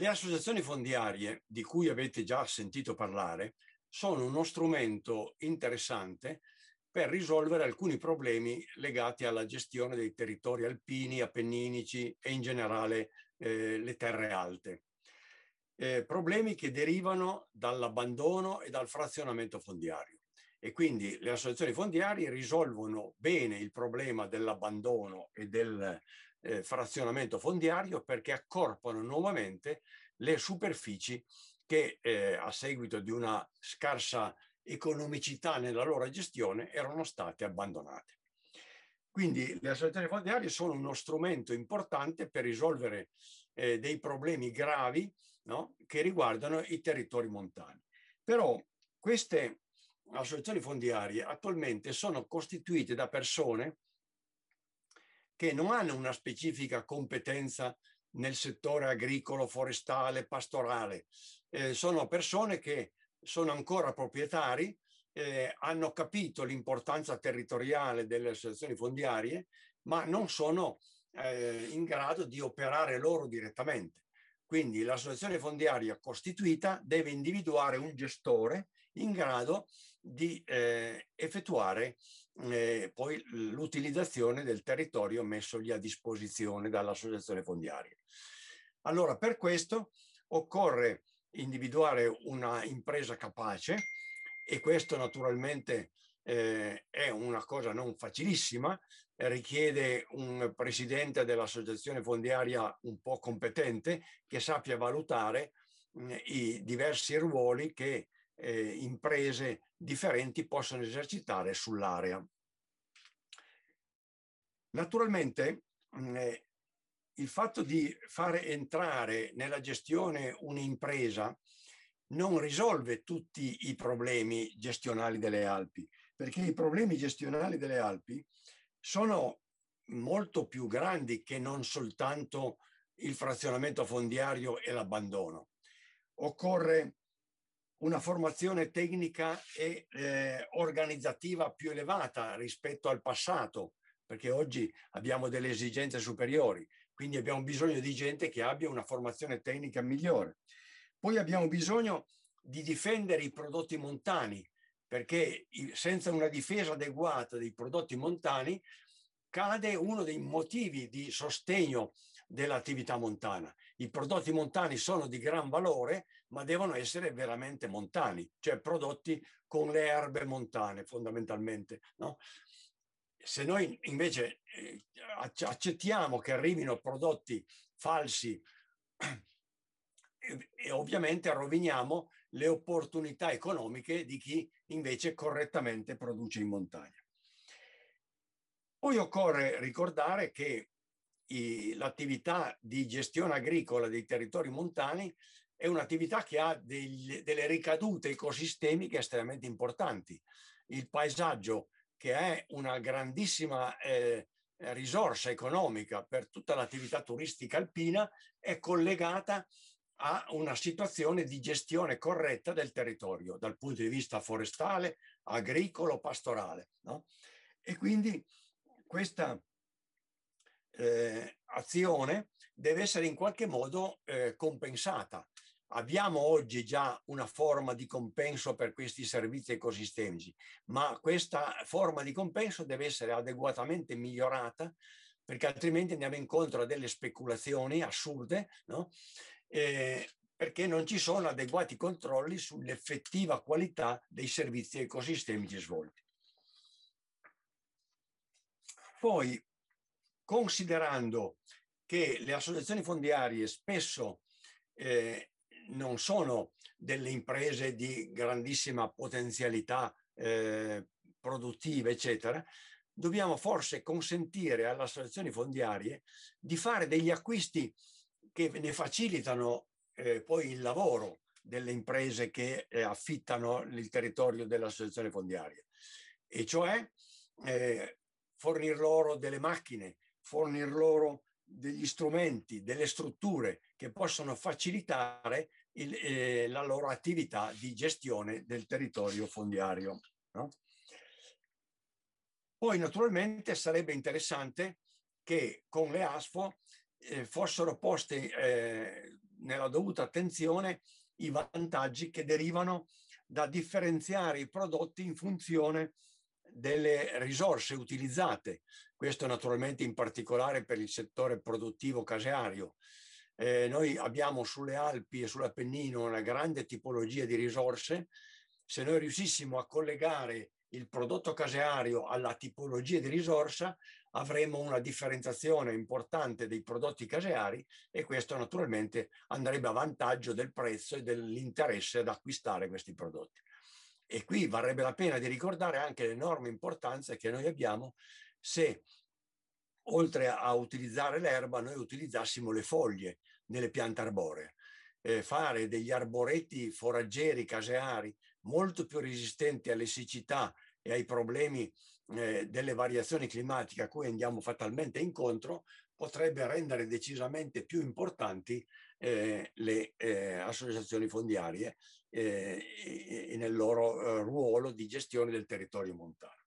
Le associazioni fondiarie, di cui avete già sentito parlare, sono uno strumento interessante per risolvere alcuni problemi legati alla gestione dei territori alpini, appenninici e in generale eh, le terre alte. Eh, problemi che derivano dall'abbandono e dal frazionamento fondiario. E quindi le associazioni fondiarie risolvono bene il problema dell'abbandono e del eh, frazionamento fondiario perché accorpano nuovamente le superfici che eh, a seguito di una scarsa economicità nella loro gestione erano state abbandonate. Quindi le associazioni fondiarie sono uno strumento importante per risolvere eh, dei problemi gravi no? che riguardano i territori montani. Però queste associazioni fondiarie attualmente sono costituite da persone che non hanno una specifica competenza nel settore agricolo, forestale, pastorale. Eh, sono persone che sono ancora proprietari, eh, hanno capito l'importanza territoriale delle associazioni fondiarie, ma non sono eh, in grado di operare loro direttamente. Quindi l'associazione fondiaria costituita deve individuare un gestore in grado di eh, effettuare eh, poi l'utilizzazione del territorio messogli a disposizione dall'associazione fondiaria. Allora, per questo occorre individuare una impresa capace e questo naturalmente eh, è una cosa non facilissima, richiede un presidente dell'associazione fondiaria un po' competente che sappia valutare mh, mm, i diversi ruoli che eh, imprese differenti possono esercitare sull'area. Naturalmente mh, mm, eh, il fatto di fare entrare nella gestione un'impresa non risolve tutti i problemi gestionali delle Alpi, perché i problemi gestionali delle Alpi sono molto più grandi che non soltanto il frazionamento fondiario e l'abbandono. Occorre una formazione tecnica e eh, organizzativa più elevata rispetto al passato, perché oggi abbiamo delle esigenze superiori, quindi abbiamo bisogno di gente che abbia una formazione tecnica migliore. Poi abbiamo bisogno di difendere i prodotti montani, perché senza una difesa adeguata dei prodotti montani cade uno dei motivi di sostegno dell'attività montana. I prodotti montani sono di gran valore, ma devono essere veramente montani, cioè prodotti con le erbe montane fondamentalmente. No? Se noi invece eh, accettiamo che arrivino prodotti falsi e, e ovviamente roviniamo le opportunità economiche di chi invece correttamente produce in montagna. Poi occorre ricordare che l'attività di gestione agricola dei territori montani è un'attività che ha degli, delle ricadute ecosistemiche estremamente importanti. Il paesaggio, che è una grandissima eh, risorsa economica per tutta l'attività turistica alpina, è collegata a una situazione di gestione corretta del territorio dal punto di vista forestale, agricolo, pastorale. No? E quindi questa eh, azione deve essere in qualche modo eh, compensata. Abbiamo oggi già una forma di compenso per questi servizi ecosistemici, ma questa forma di compenso deve essere adeguatamente migliorata perché altrimenti andiamo incontro a delle speculazioni assurde no? eh, perché non ci sono adeguati controlli sull'effettiva qualità dei servizi ecosistemici svolti. Poi, considerando che le associazioni fondiarie spesso eh, non sono delle imprese di grandissima potenzialità eh, produttiva, eccetera, dobbiamo forse consentire alle associazioni fondiarie di fare degli acquisti che ne facilitano eh, poi il lavoro delle imprese che eh, affittano il territorio dell'associazione fondiaria, e cioè eh, fornir loro delle macchine, fornir loro degli strumenti, delle strutture che possono facilitare il, eh, la loro attività di gestione del territorio fondiario. No? Poi naturalmente sarebbe interessante che con le ASFO eh, fossero posti eh, nella dovuta attenzione i vantaggi che derivano da differenziare i prodotti in funzione delle risorse utilizzate, questo naturalmente in particolare per il settore produttivo caseario. Eh, noi abbiamo sulle Alpi e sull'Appennino una grande tipologia di risorse, se noi riuscissimo a collegare il prodotto caseario alla tipologia di risorsa, avremo una differenziazione importante dei prodotti caseari e questo naturalmente andrebbe a vantaggio del prezzo e dell'interesse ad acquistare questi prodotti. E qui varrebbe la pena di ricordare anche l'enorme importanza che noi abbiamo se oltre a utilizzare l'erba noi utilizzassimo le foglie nelle piante arboree. Eh, fare degli arboretti foraggeri, caseari, molto più resistenti alle siccità e ai problemi eh, delle variazioni climatiche a cui andiamo fatalmente incontro, potrebbe rendere decisamente più importanti eh, le eh, associazioni fondiarie eh, nel loro eh, ruolo di gestione del territorio montano.